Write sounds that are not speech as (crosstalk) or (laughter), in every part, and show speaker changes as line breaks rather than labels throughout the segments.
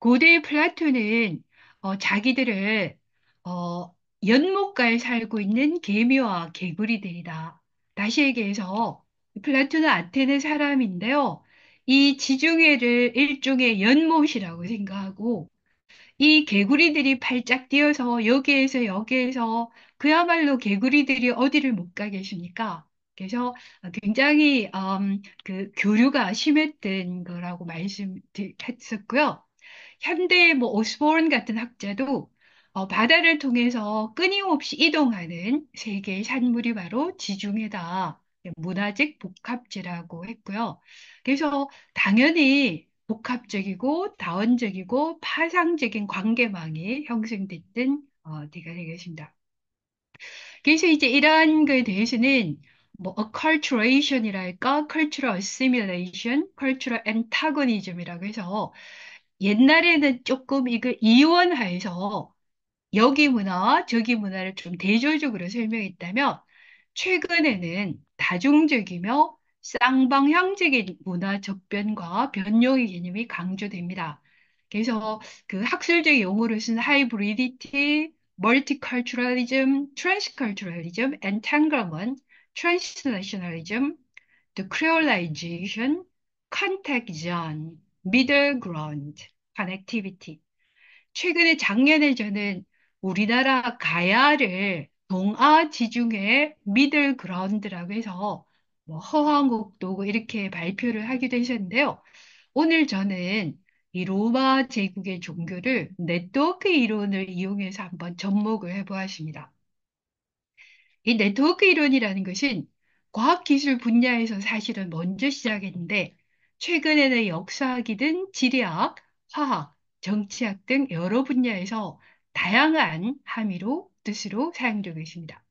고대 플라톤은 어, 자기들을 어, 연못가에 살고 있는 개미와 개구리들이다. 다시 얘기해서 플라톤은 아테네 사람인데요. 이 지중해를 일종의 연못이라고 생각하고 이 개구리들이 발짝 뛰어서 여기에서 여기에서 그야말로 개구리들이 어디를 못 가겠습니까? 그래서 굉장히 음, 그 교류가 심했던 거라고 말씀드렸었고요. 현대 뭐오스 b 같은 학자도 어, 바다를 통해서 끊임없이 이동하는 세계의 산물이 바로 지중해다. 문화적 복합지라고 했고요. 그래서 당연히 복합적이고 다원적이고 파상적인 관계망이 형성됐던 어, 때가 되겠습니다. 그래서 이제 이러한 것에 대해서는 뭐 acculturation이랄까, cultural assimilation, cultural antagonism이라고 해서 옛날에는 조금 이걸 이원화해서 여기 문화와 저기 문화를 좀 대조적으로 설명했다면 최근에는 다중적이며 쌍방향적인 문화 접변과 변용의 개념이 강조됩니다. 그래서 그 학술적 용어로 쓴 하이브리디티, 멀티컬처럴리즘, 트랜스컬처럴리즘, 엔탱글먼, 트랜스내셔널리즘, 또 크레올라이제이션, 컨택전 middle ground, connectivity. 최근에 작년에 저는 우리나라 가야를 동아 지중해 미들 그라운드라고 해서 뭐 허황곡도 이렇게 발표를 하기도 했었는데요. 오늘 저는 이 로마 제국의 종교를 네트워크 이론을 이용해서 한번 접목을 해보았습니다. 이 네트워크 이론이라는 것은 과학기술 분야에서 사실은 먼저 시작했는데 최근에는 역사학이 든 지리학, 화학, 정치학 등 여러 분야에서 다양한 함의로 뜻으로 사용되고 있습니다.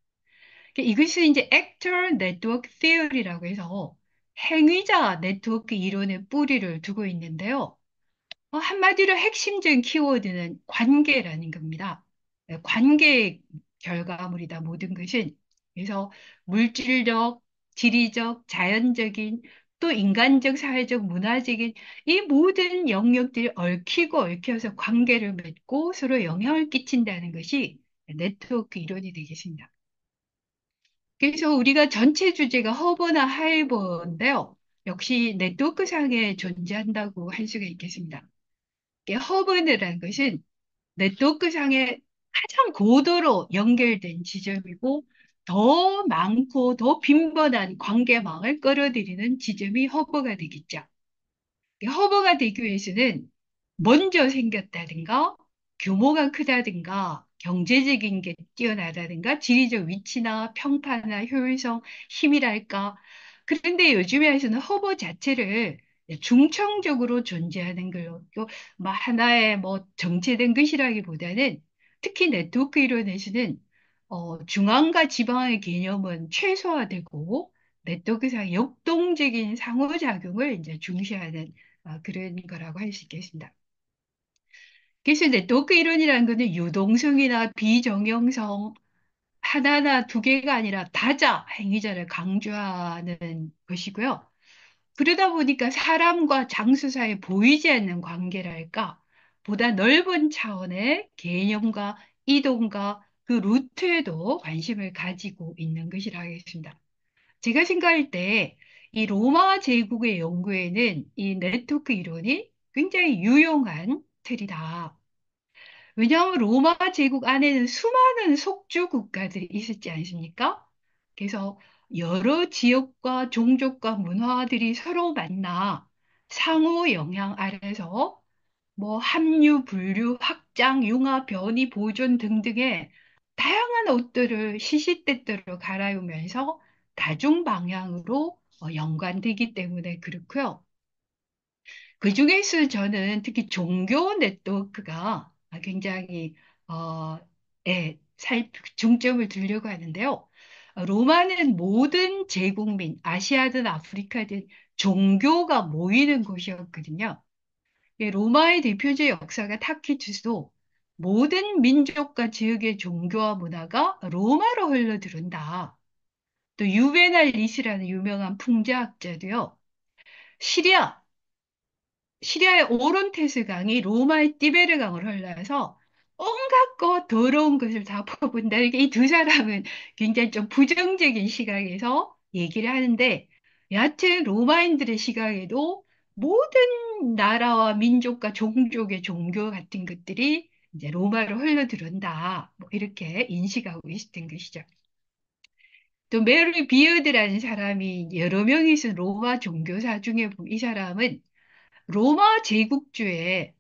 이것이 그러니까 이제 Actor Network Theory라고 해서 행위자 네트워크 이론의 뿌리를 두고 있는데요. 어, 한마디로 핵심적인 키워드는 관계라는 겁니다. 네, 관계 결과물이다 모든 것은. 그래서 물질적, 지리적, 자연적인 또 인간적, 사회적, 문화적인 이 모든 영역들이 얽히고 얽혀서 관계를 맺고 서로 영향을 끼친다는 것이 네트워크 이론이 되겠습니다. 그래서 우리가 전체 주제가 허브나하이브인데요 역시 네트워크상에 존재한다고 할 수가 있겠습니다. 허브라는 것은 네트워크상에 가장 고도로 연결된 지점이고 더 많고 더 빈번한 관계망을 끌어들이는 지점이 허브가 되겠죠. 허브가 되기 위해서는 먼저 생겼다든가 규모가 크다든가 경제적인 게 뛰어나다든가 지리적 위치나 평판이나 효율성, 힘이랄까. 그런데 요즘에서는 허브 자체를 중청적으로 존재하는 걸로 뭐 하나의 뭐 정체된 것이라기보다는 특히 네트워크 이론에서는 어, 중앙과 지방의 개념은 최소화되고 네트워크 상 역동적인 상호작용을 이제 중시하는 어, 그런 거라고 할 수 있겠습니다. 그래서 네트워크 이론이라는 것은 유동성이나 비정형성 하나나 두 개가 아니라 다자 행위자를 강조하는 것이고요. 그러다 보니까 사람과 장소 사이 에 보이지 않는 관계랄까 보다 넓은 차원의 개념과 이동과 그 루트에도 관심을 가지고 있는 것이라 하겠습니다. 제가 생각할 때 이 로마 제국의 연구에는 이 네트워크 이론이 굉장히 유용한 틀이다. 왜냐하면 로마 제국 안에는 수많은 속주 국가들이 있었지 않습니까? 그래서 여러 지역과 종족과 문화들이 서로 만나 상호 영향 아래서 뭐 합류, 분류, 확장, 융합, 변이, 보존 등등의 다양한 옷들을 시시때때로 갈아입으면서 다중 방향으로 어, 연관되기 때문에 그렇고요. 그 중에서 저는 특히 종교 네트워크가 굉장히 어, 예, 살 중점을 두려고 하는데요. 로마는 모든 제국민, 아시아든 아프리카든 종교가 모이는 곳이었거든요. 예, 로마의 대표적 역사가 타키투스도 모든 민족과 지역의 종교와 문화가 로마로 흘러들은다. 또 유베날 리시라는 유명한 풍자학자도요. 시리아, 시리아의 오론테스 강이 로마의 띠베르 강을 흘러서 온갖 것 더러운 것을 다 퍼본다. 이게이 두 사람은 굉장히 좀 부정적인 시각에서 얘기를 하는데 여하튼 로마인들의 시각에도 모든 나라와 민족과 종족의 종교 같은 것들이 이제 로마로 흘러들어온다. 뭐 이렇게 인식하고 있었던 것이죠. 또 메리 비어드라는 사람이 여러 명이 있 로마 종교사 중에 이 사람은 로마 제국주의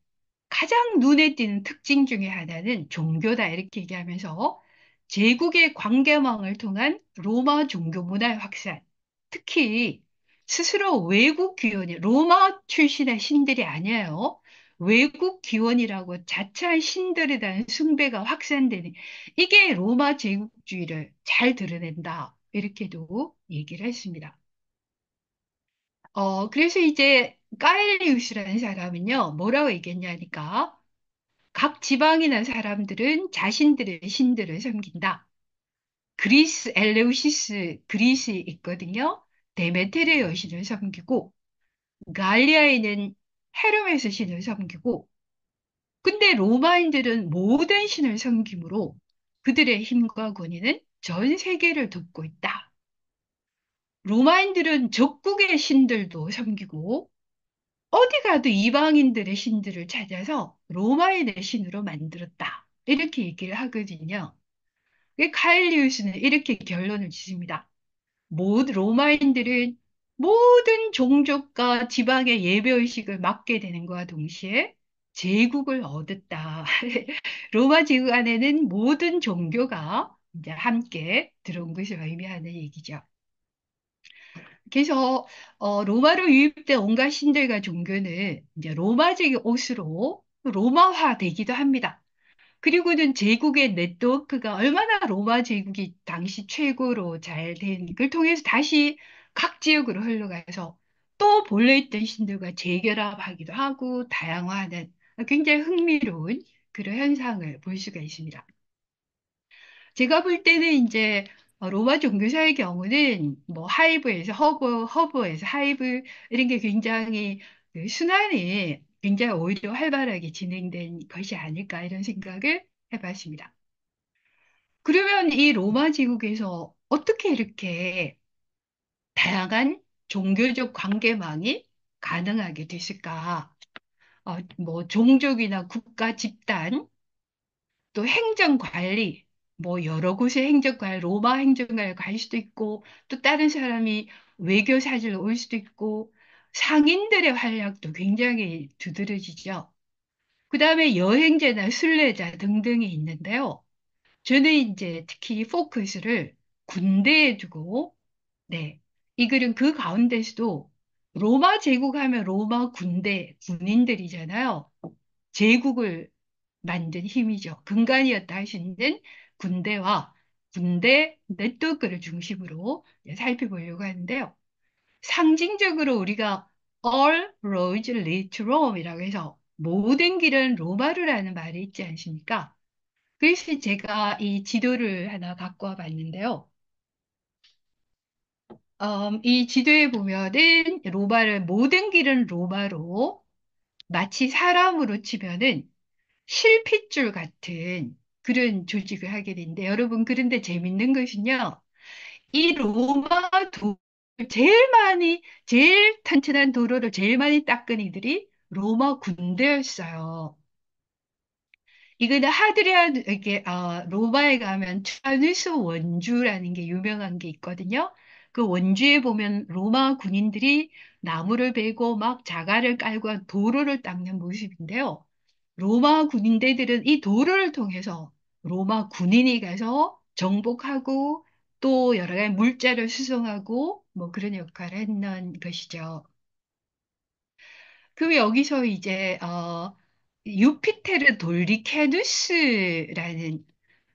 가장 눈에 띄는 특징 중에 하나는 종교다 이렇게 얘기하면서 제국의 광개망을 통한 로마 종교 문화의 확산, 특히 스스로 외국 귀원이 로마 출신의 신들이 아니에요. 외국 기원이라고 자차 신들에 대한 숭배가 확산되는 이게 로마 제국주의를 잘 드러낸다 이렇게도 얘기를 했습니다. 어 그래서 이제 까엘리우스라는 사람은요 뭐라고 얘기했냐 니까각 지방이나 사람들은 자신들의 신들을 섬긴다. 그리스 엘레우시스 그리스에 있거든요. 데메테르 여신을 섬기고 갈리아에는 헤르메스 신을 섬기고 근데 로마인들은 모든 신을 섬김으로 그들의 힘과 권위는 전 세계를 돕고 있다. 로마인들은 적국의 신들도 섬기고 어디 가도 이방인들의 신들을 찾아서 로마인의 신으로 만들었다. 이렇게 얘기를 하거든요. 카일리우스는 이렇게 결론을 짓습니다. 모든 로마인들은 모든 종족과 지방의 예배의식을 맡게 되는 것과 동시에 제국을 얻었다. (laughs) 로마 제국 안에는 모든 종교가 이제 함께 들어온 것을 의미하는 얘기죠. 그래서 어, 로마로 유입된 온갖 신들과 종교는 이제 로마제인 옷으로 로마화되기도 합니다. 그리고는 제국의 네트워크가 얼마나 로마 제국이 당시 최고로 잘된걸 통해서 다시 각 지역으로 흘러가서 또 본래 있던 신들과 재결합하기도 하고 다양화하는 굉장히 흥미로운 그런 현상을 볼 수가 있습니다. 제가 볼 때는 이제 로마 종교사의 경우는 뭐 하이브에서 허브, 허브에서 하이브 이런 게 굉장히 그 순환이 굉장히 오히려 활발하게 진행된 것이 아닐까 이런 생각을 해봤습니다. 그러면 이 로마 제국에서 어떻게 이렇게 다양한 종교적 관계망이 가능하게 됐을까? 어, 뭐 종족이나 국가 집단 또 행정 관리 뭐 여러 곳의 행정관 로마 행정관을 갈 수도 있고 또 다른 사람이 외교 사절로 올 수도 있고 상인들의 활약도 굉장히 두드러지죠. 그 다음에 여행자나 순례자 등등이 있는데요. 저는 이제 특히 포커스를 군대에 두고 네이 글은 그 가운데서도 로마 제국 하면 로마 군대, 군인들이잖아요. 제국을 만든 힘이죠. 근간이었다 할수 있는 군대와 군대 네트워크를 중심으로 살펴보려고 하는데요. 상징적으로 우리가 all roads lead to Rome이라고 해서 모든 길은 로마로라는 말이 있지 않습니까? 그래서 제가 이 지도를 하나 갖고 와 봤는데요. 음, 이 지도에 보면은 로마를 모든 길은 로마로 마치 사람으로 치면은 실핏줄 같은 그런 조직을 하게 되는데 여러분 그런데 재밌는 것은요. 이 로마 도 제일 많이 제일 탄탄한 도로를 제일 많이 닦은 이들이 로마 군대였어요. 이거는 하드리아 이게 어, 로마에 가면 트라누스 원주라는 게 유명한 게 있거든요. 그 원주에 보면 로마 군인들이 나무를 베고 막 자갈을 깔고 도로를 닦는 모습인데요. 로마 군인대들은 이 도로를 통해서 로마 군인이 가서 정복하고 또 여러 가지 물자를 수송하고 뭐 그런 역할을 했는 것이죠. 그럼 여기서 이제 어 유피테르 돌리케누스라는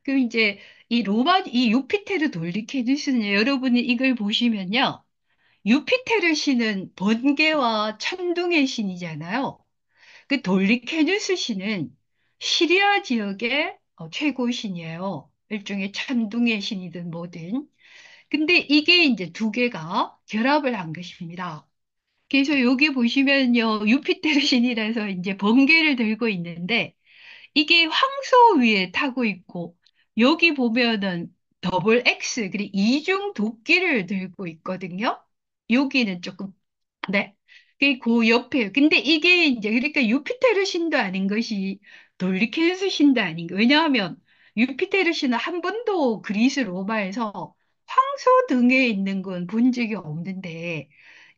그럼 이제 이 로마, 이 유피테르 돌리케드 신은 여러분이 이걸 보시면요. 유피테르 신은 번개와 천둥의 신이잖아요. 그 돌리케누스 신은 시리아 지역의 어, 최고 신이에요. 일종의 천둥의 신이든 뭐든. 근데 이게 이제 두 개가 결합을 한 것입니다. 그래서 여기 보시면요. 유피테르 신이라서 이제 번개를 들고 있는데 이게 황소 위에 타고 있고 여기 보면은 더블 X, 그리고 이중 도끼를 들고 있거든요. 여기는 조금, 네. 그고 그 옆에, 요 근데 이게 이제, 그러니까 유피테르 신도 아닌 것이 돌리케우스 신도 아닌 거. 왜냐하면 유피테르 신은 한 번도 그리스 로마에서 황소 등에 있는 건 본 적이 없는데,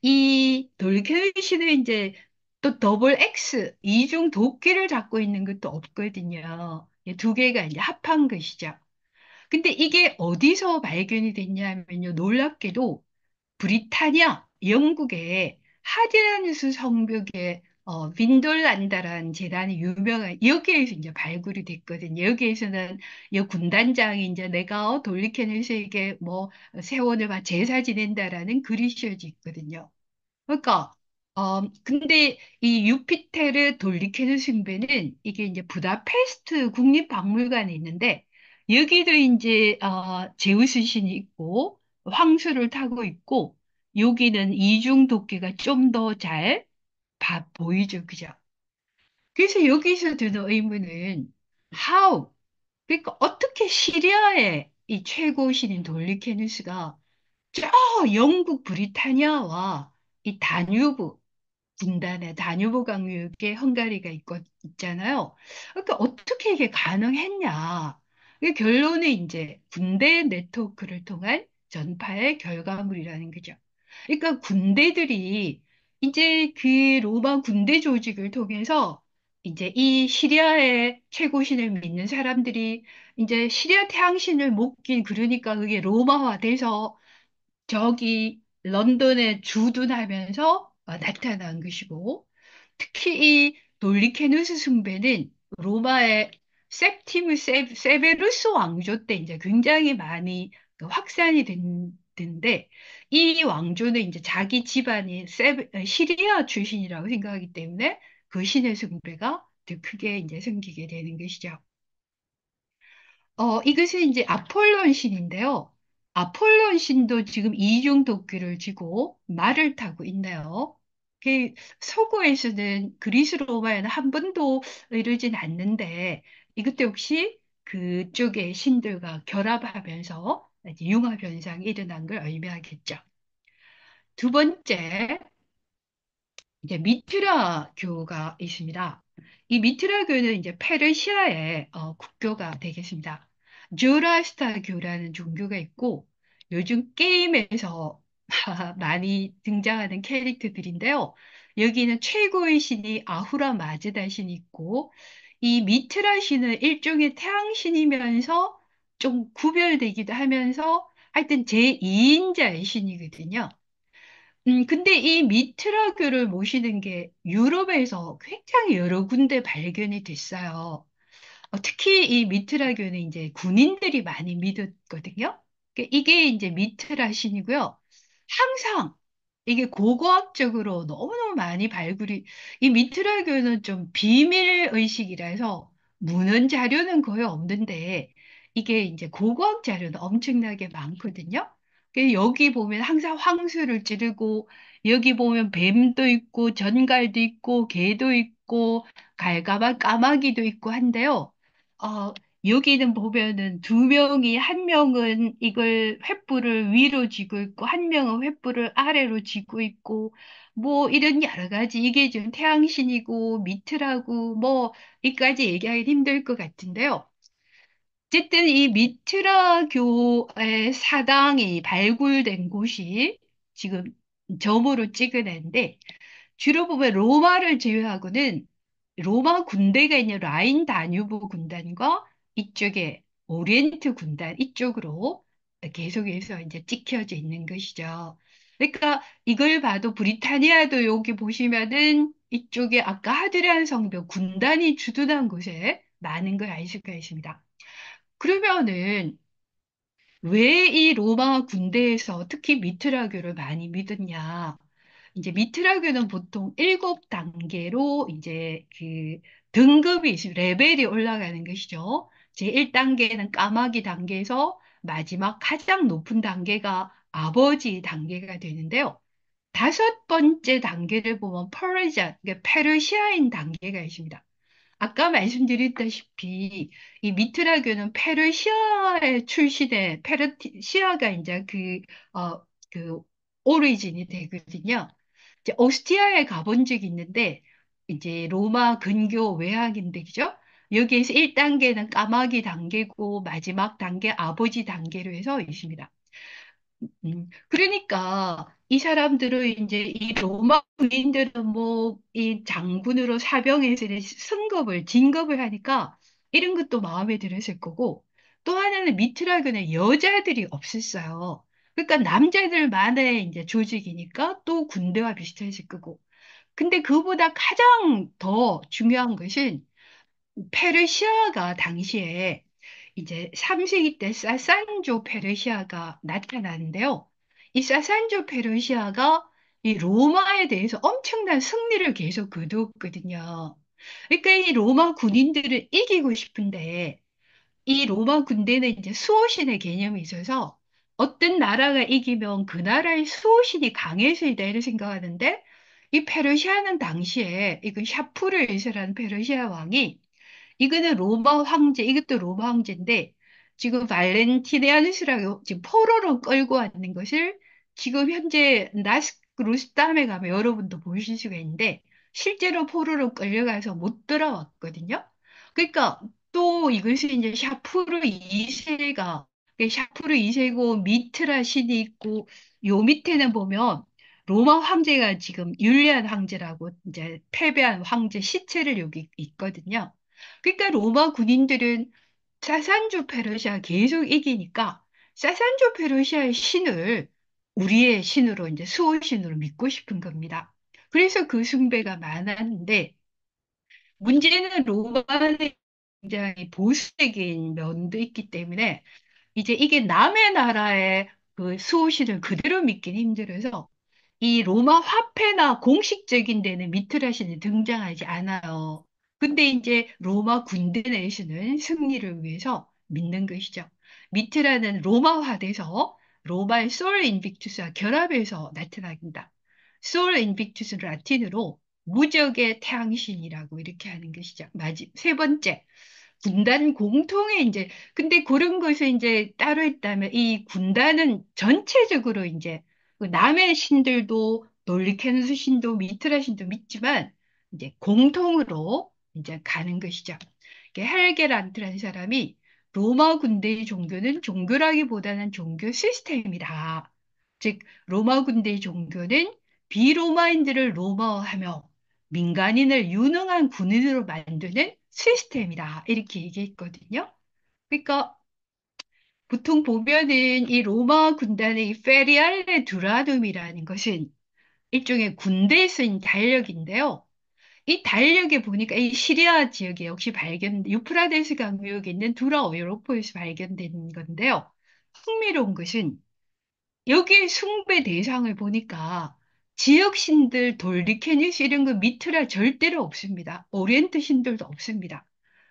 이 돌리케우스 신은 이제 또 더블 X, 이중 도끼를 잡고 있는 것도 없거든요. 예, 두 개가 이제 합한 것이죠. 근데 이게 어디서 발견이 됐냐면요. 놀랍게도 브리타니아, 영국의 하드라누스 성벽에 어, 빈돌란다라는 재단이 유명한 여기에서 이제 발굴이 됐거든요. 여기에서는 이 군단장이 이제 내가 어, 돌리케네스에게 뭐 세원을 막 제사 지낸다라는 글이 쓰여져 있거든요. 그러니까 어, 근데 이 유피테르 돌리케르 숭배는 이게 이제 부다페스트 국립박물관에 있는데 여기도 이제 어, 제우스 신이 있고 황수를 타고 있고 여기는 이중 도끼가 좀 더잘 보이죠, 그죠? 그래서 여기서 드는 의문은 how 그러니까 어떻게 시리아의 이 최고 신인 돌리케누스가 저 영국 브리타니아와 이 다뉴브 분단의 다뉴보 강유국에 헝가리가 있고 있잖아요. 그러니까 어떻게 이게 가능했냐? 결론은 이제 군대 네트워크를 통한 전파의 결과물이라는 거죠. 그러니까 군대들이 이제 그 로마 군대 조직을 통해서 이제 이 시리아의 최고신을 믿는 사람들이 이제 시리아 태양신을 못긴 그러니까 그게 로마화돼서 저기 런던에 주둔하면서 아, 나타난 것이고 특히 이 돌리케누스 숭배는 로마의 셉티무 세, 베루스 왕조 때 이제 굉장히 많이 그 확산이 됐는데 이 왕조는 이제 자기 집안이 세베, 시리아 출신이라고 생각하기 때문에 그 신의 숭배가 더 크게 이제 생기게 되는 것이죠. 어, 이것은 이제 아폴론 신인데요. 아폴론 신도 지금 이중 도끼를 쥐고 말을 타고 있네요. 그 서구에서는 그리스 로마에는 한 번도 이르진 않는데 이것도 혹시 그쪽의 신들과 결합하면서 융합 현상이 일어난 걸 의미하겠죠. 두 번째 이제 미트라 교가 있습니다. 이 미트라 교는 이제 페르시아의 어, 국교가 되겠습니다. 조라스타 교라는 종교가 있고 요즘 게임에서 (laughs) 많이 등장하는 캐릭터들인데요. 여기는 최고의 신이 아후라 마즈다 신이 있고 이 미트라 신은 일종의 태양 신이면서 좀 구별되기도 하면서 하여튼 제2인자의 신이거든요. 음, 근데 이 미트라교를 모시는 게 유럽에서 굉장히 여러 군데 발견이 됐어요. 어, 특히 이 미트라교는 이제 군인들이 많이 믿었거든요. 그러니까 이게 이제 미트라 신이고요. 항상 이게 고고학적으로 너무너무 많이 발굴이, 이 미트라 교는 좀 비밀 의식이라서 무는 자료는 거의 없는데, 이게 이제 고고학 자료는 엄청나게 많거든요. 그 여기 보면 항상 황수를 찌르고, 여기 보면 뱀도 있고, 전갈도 있고, 개도 있고, 갈가마 까마귀도 있고 한데요. 어, 여기는 보면은 두 명이 한 명은 이걸 횃불을 위로 쥐고 있고 한 명은 횃불을 아래로 쥐고 있고 뭐 이런 여러 가지 이게 지금 태양신이고 미트라고 뭐 이까지 얘기하기 힘들 것 같은데요. 어쨌든 이 미트라 교의 사당이 발굴된 곳이 지금 점으로 찍은 애인데 주로 보면 로마를 제외하고는 로마 군대가 있는 라인 다뉴브 군단과 이쪽에 오리엔트 군단 이쪽으로 계속해서 이제 찍혀져 있는 것이죠. 그러니까 이걸 봐도 브리타니아도 여기 보시면은 이쪽에 아까 하드리안 성벽 군단이 주둔한 곳에 많은 걸알 수가 있습니다. 그러면은 왜 이 로마 군대에서 특히 미트라교를 많이 믿었냐? 이제 미트라교는 보통 일곱 단계로 이제 그 등급이 레벨이 올라가는 것이죠. 제1단계는 까마귀 단계에서 마지막 가장 높은 단계가 아버지 단계가 되는데요. 다섯 번째 단계를 보면 페르시아, 그러니까 페르시아인 단계가 있습니다. 아까 말씀드렸다시피 이 미트라교는 페르시아에 출시된 페르시아가 이제 그, 어, 그 오리진이 되거든요. 이제 오스티아에 가본 적이 있는데 이제 로마 근교 외학인데 그죠? 여기에서 1단계는 까마귀 단계고 마지막 단계 아버지 단계로 해서 있습니다. 음, 그러니까 이 사람들은 이제 이 로마 군인들은 뭐 이 장군으로 사병해서 승급을 진급을 하니까 이런 것도 마음에 들었을 거고 또 하나는 미트라군의 여자들이 없었어요. 그러니까 남자들만의 이제 조직이니까 또 군대와 비슷했을 거고. 근데 그보다 가장 더 중요한 것은 페르시아가 당시에 이제 삼세기 때 사산조 페르시아가 나타났는데요이 사산조 페르시아가 이 로마에 대해서 엄청난 승리를 계속 거두었거든요. 그러니까 이 로마 군인들을 이기고 싶은데 이 로마 군대는 이제 수호신의 개념이 있어서 어떤 나라가 이기면 그 나라의 수호신이 강해서이다 이런 생각하는데 이 페르시아는 당시에 이그 샤프르 일세라는 페르시아 왕이 이거는 로마 황제, 이것도 로마 황제인데 지금 발렌티네아누스라고 지금 포로로 끌고 왔는 것을 지금 현재 나스 루스담에 가면 여러분도 보실 수가 있는데 실제로 포로로 끌려가서 못 돌아왔거든요. 그러니까 또이것이 이제 샤프르 2세가 샤프르 2세고 미트라 신이 있고 요 밑에는 보면 로마 황제가 지금 율리안 황제라고 이제 패배한 황제 시체를 여기 있거든요. 그러니까 로마 군인들은 사산주 페르시아 계속 이기니까 사산주 페르시아의 신을 우리의 신으로 이제 수호신으로 믿고 싶은 겁니다. 그래서 그 숭배가 많았는데 문제는 로마는 굉장히 보수적인 면도 있기 때문에 이제 이게 남의 나라의 그 수호신을 그대로 믿기는 힘들어서 이 로마 화폐나 공식적인 데는 미트라신이 등장하지 않아요. 근데 이제 로마 군대 내에서는 승리를 위해서 믿는 것이죠. 미트라는 로마화돼서 로마의 솔 인빅투스와 결합해서 나타납니다. 솔 인빅투스는 라틴으로 무적의 태양신이라고 이렇게 하는 것이죠. 마지, 세 번째. 군단 공통의 이제 근데 그런 것을 이제 따로 했다면 이 군단은 전체적으로 이제 그 남의 신들도 놀리케누스 신도 미트라 신도 믿지만 이제 공통으로 이제 가는 것이죠. 헬게란트라는 사람이 로마 군대의 종교는 종교라기보다는 종교 시스템이다. 즉 로마 군대의 종교는 비로마인들을 로마어하며 민간인을 유능한 군인으로 만드는 시스템이다. 이렇게 얘기했거든요. 그러니까 보통 보면은 이 로마 군단의 페리알레 두라눔이라는 것은 일종의 군대에 쓰인 달력인데요. 이 달력에 보니까 이 시리아 지역에 역시 발견, 유프라데스 강유역에 있는 두라 오요로포에서 발견된 건데요. 흥미로운 것은 여기에 숭배 대상을 보니까 지역 신들, 돌리케니스 이런 거 미트라 절대로 없습니다. 오리엔트 신들도 없습니다.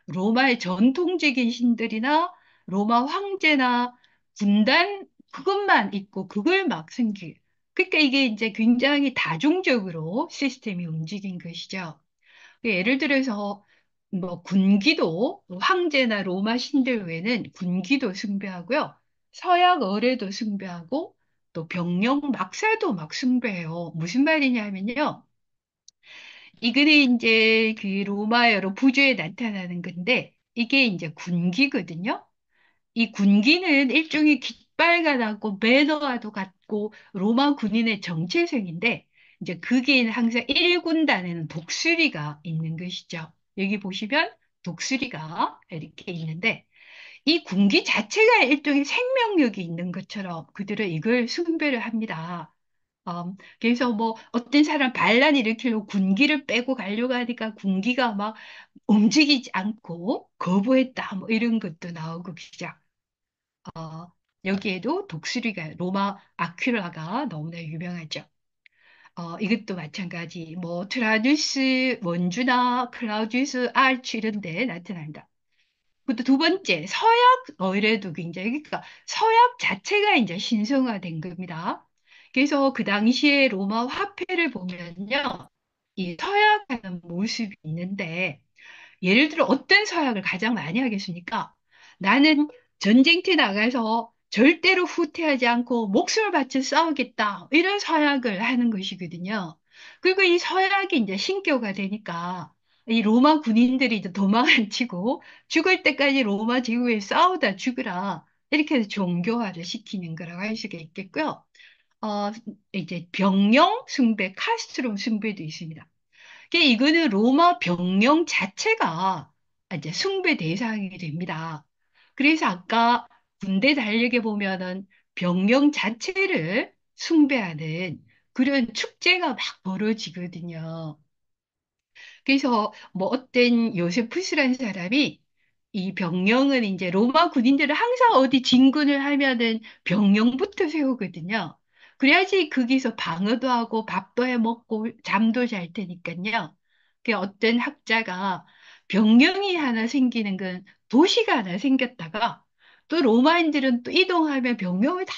로마의 전통적인 신들이나 로마 황제나 군단 그것만 있고 그걸 막 승길. 그러니까 이게 이제 굉장히 다중적으로 시스템이 움직인 것이죠. 예, 예를 들어서 뭐 군기도 황제나 로마 신들 외에는 군기도 숭배하고요. 서약 어뢰도 숭배하고 또 병영 막사도 막 숭배해요. 무슨 말이냐면요. 이거는 이제 그 로마어로 부조에 나타나는 건데 이게 이제 군기거든요. 이 군기는 일종의 깃발과 같고 매너와도 같고 로마 군인의 정체성인데 이제 극인 항상 1군단에는 독수리가 있는 것이죠. 여기 보시면 독수리가 이렇게 있는데 이 군기 자체가 일종의 생명력이 있는 것처럼 그들은 이걸 숭배를 합니다. 음, 그래서 뭐 어떤 사람 반란 일으키려고 군기를 빼고 가려고 하니까 군기가 막 움직이지 않고 거부했다 뭐 이런 것도 나오고 시작. 어, 여기에도 독수리가 로마 아퀴라가 너무나 유명하죠. 어, 이것도 마찬가지 뭐 트라듀스 원주나 클라우듀스 알츠 이런 데 나타난다. 그것도 두 번째 서약 어뢰도 굉장히 그러니까 서약 자체가 이제 신성화된 겁니다. 그래서 그 당시에 로마 화폐를 보면요. 이 서약하는 모습이 있는데 예를 들어 어떤 서약을 가장 많이 하겠습니까? 나는 전쟁터 나가서 절대로 후퇴하지 않고 목숨을 바쳐 싸우겠다 이런 서약을 하는 것이거든요. 그리고 이 서약이 이제 신교가 되니까 이 로마 군인들이 이제 도망을 (laughs) 치고 죽을 때까지 로마 제국에 싸우다 죽으라 이렇게 해서 종교화를 시키는 거라고 할 수가 있겠고요. 어, 이제 병영 승배 카스트롬 승배도 있습니다. 그러니까 이거는 로마 병영 자체가 이제 숭배 대상이 됩니다. 그래서 아까 군대 달리기 보면은 병영 자체를 숭배하는 그런 축제가 막 벌어지거든요. 그래서 뭐 어떤 요세푸스라는 사람이 이 병영은 이제 로마 군인들을 항상 어디 진군을 하면은 병영부터 세우거든요. 그래야지 거기서 방어도 하고 밥도 해 먹고 잠도 잘 테니까요. 그 어떤 학자가 병영이 하나 생기는 건 도시가 하나 생겼다가 또 로마인들은 또이동하면병명을다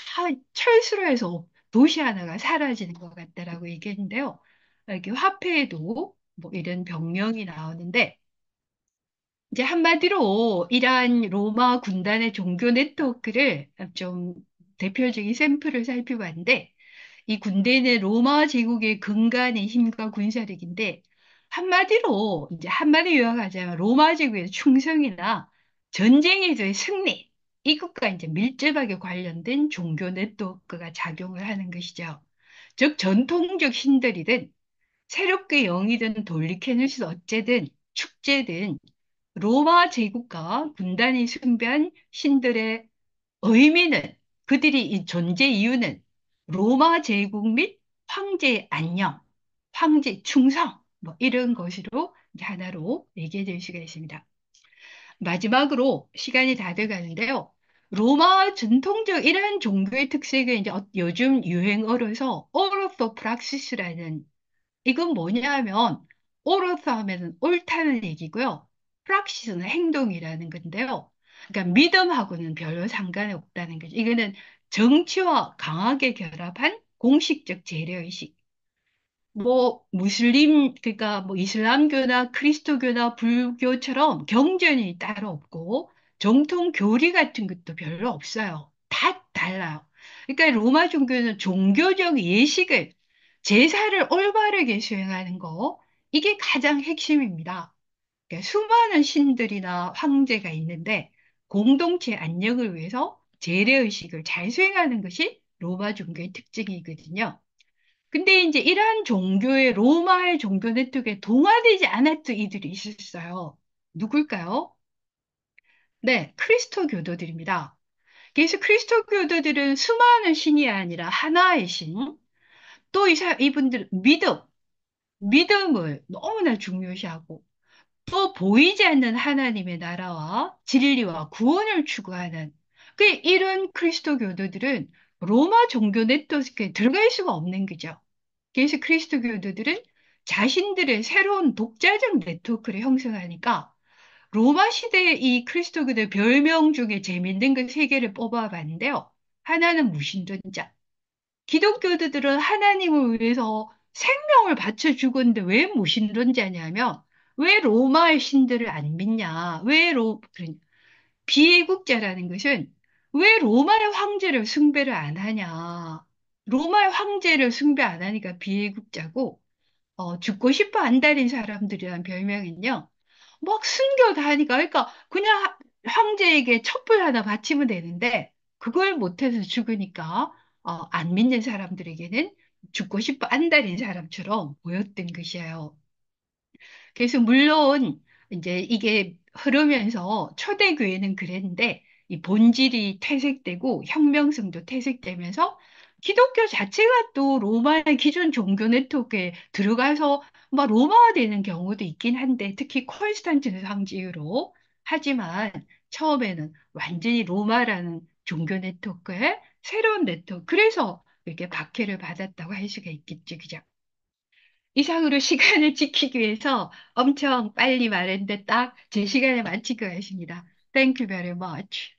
철수를 해서 도시 하나가 사라지는 것 같다라고 얘기했는데요. 이렇게 화폐에도 뭐 이런 병명이 나오는데 이제 한마디로 이러한 로마 군단의 종교 네트워크를 좀 대표적인 샘플을 살펴봤는데 이 군대는 로마 제국의 근간의 힘과 군사력인데 한마디로 이제 한마디 요약하자면 로마 제국의 충성이나 전쟁에서의 승리 이것과 이제 밀접하게 관련된 종교 네트워크가 작용을 하는 것이죠. 즉 전통적 신들이든 새롭게 영이든 돌리케넷이 어째든 축제든 로마 제국과 분단이 숭배한 신들의 의미는 그들이 존재 이유는 로마 제국 및 황제의 안녕, 황제 충성 뭐 이런 것으로 하나로 얘기해 줄 수가 있습니다. 마지막으로 시간이 다 돼가는데요. 로마 전통적 이런 종교의 특색은 이제 어, 요즘 유행어로서 오로토프락시스라는 이건 뭐냐면 오로토하면 옳다는 얘기고요. 프락시스는 행동이라는 건데요. 그러니까 믿음하고는 별로 상관이 없다는 거죠. 이거는 정치와 강하게 결합한 공식적 재래의식. 뭐 무슬림 그러니까 뭐 이슬람교나 크리스토교나 불교처럼 경전이 따로 없고 정통 교리 같은 것도 별로 없어요. 다 달라요. 그러니까 로마 종교는 종교적 예식을 제사를 올바르게 수행하는 거 이게 가장 핵심입니다. 그러니까 수많은 신들이나 황제가 있는데 공동체 안녕을 위해서 재례의식을 잘 수행하는 것이 로마 종교의 특징이거든요. 근데 이제 이러한 종교의 로마의 종교 네트워크에 동화되지 않았던 이들이 있었어요. 누굴까요? 네, 크리스토교도들입니다. 그래서 크리스토교도들은 수많은 신이 아니라 하나의 신, 또 이분들 믿음, 믿음을 너무나 중요시하고 또 보이지 않는 하나님의 나라와 진리와 구원을 추구하는 그 이런 크리스토교도들은 로마 종교 네트워크에 들어갈 수가 없는 거죠. 그래서 크리스토교도들은 자신들의 새로운 독자적 네트워크를 형성하니까 로마 시대의 이크리스도교도 별명 중에 재밌는 그 세 개를 뽑아봤는데요. 하나는 무신론자. 기독교도들은 하나님을 위해서 생명을 바쳐 죽었는데 왜 무신론자냐면 왜 로마의 신들을 안 믿냐? 왜 로, 비애국자라는 것은 왜 로마의 황제를 숭배를 안 하냐? 로마의 황제를 숭배 안 하니까 비애국자고 어, 죽고 싶어 안달인 사람들이란 별명은요. 막 숨겨 다니까. 그러니까 그냥 황제에게 첩불 하나 바치면 되는데 그걸 못해서 죽으니까 어, 안 믿는 사람들에게는 죽고 싶어 안달인 사람처럼 보였던 것이에요. 그래서 물론 이제 이게 흐르면서 초대 교회는 그랬는데 이 본질이 퇴색되고 혁명성도 퇴색되면서 기독교 자체가 또 로마의 기존 종교 네트워크에 들어가서 뭐 로마화되는 경우도 있긴 한데 특히 콘스탄티누 황제로 하지만 처음에는 완전히 로마라는 종교 네트워크에 새로운 네트워크 그래서 이게 박해를 받았다고 할 수가 있겠죠 그죠? 이상으로 시간을 지키기 위해서 엄청 빨리 말했는데 딱 제 시간에 마치고 가십니다. Thank you very much.